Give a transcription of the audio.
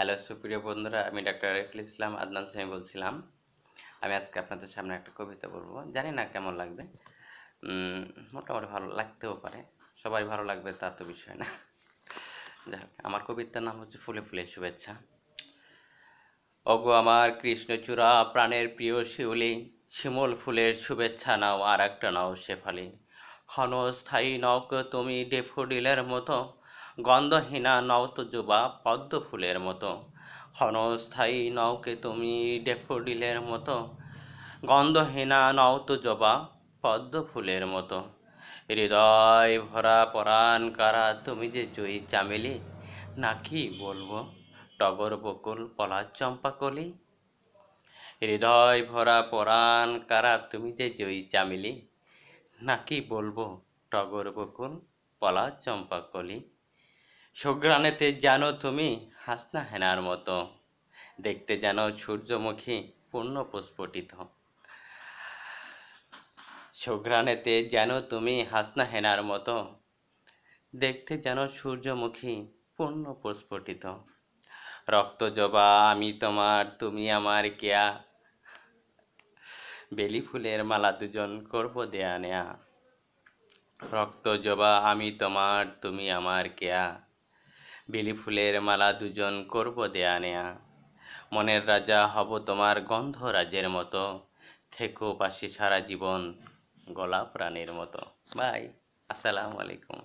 hello সুপ্রিয় বন্ধুরা আমি ডাক্তার আরিফুল ইসলাম আদনান সামি বলছিলাম আমি আজকে আপনাদের সামনে একটা কবিতা বলবো জানি না কেমন লাগবে মোটামুটি ভালো লাগতেও পারে সবাই ভালো লাগবে তা তো বিষয় না যাই হোক আমার কবিতার নাম হচ্ছে ফুলে ফুলে শুভেচ্ছা অগো আমার কৃষ্ণচূড়া প্রাণের প্রিয় শিউলি শিমল ফুলের শুভেচ্ছা নাও আর একটা নাও শেফালি ক্ষণস্থায়ী নক তুমি ডেফোডিলের মতো গন্ধহীনা নবতযুবা পদ্ম ফুলের মতো ক্ষণস্থায়ী নৌকে তুমি ডেফোডিলের মতো গন্ধহীনা নবতজবা পদ্ম ফুলের মতো হৃদয় ভরা পরাণ কারা তুমি যে জয়ী চামেলি নাকি বলবো টগর বকুল পলাশ কলি হৃদয় ভরা পরাণ কারা তুমি যে জয়ী চামেলি নাকি বলবো টগর বকুল পলাশ কলি সগ্রানেতে জানো তুমি হাসনা হেনার মতো দেখতে যেন সূর্যমুখী পূর্ণ প্রস্ফুটিত সগ্রানেতে যেন তুমি হাসনা হেনার মতো দেখতে যেন সূর্যমুখী পূর্ণ প্রস্ফুটিত রক্ত জবা আমি তোমার তুমি আমার কেয়া বেলি ফুলের মালা দুজন করব দেয়া নেয়া রক্ত জবা আমি তোমার তুমি আমার কেয়া বিলি ফুলের মালা দুজন করব দেয়া নেয়া মনের রাজা হব তোমার গন্ধ রাজের মতো থেকো পাশে সারা জীবন গলা প্রাণের মতো বাই আসসালামু আলাইকুম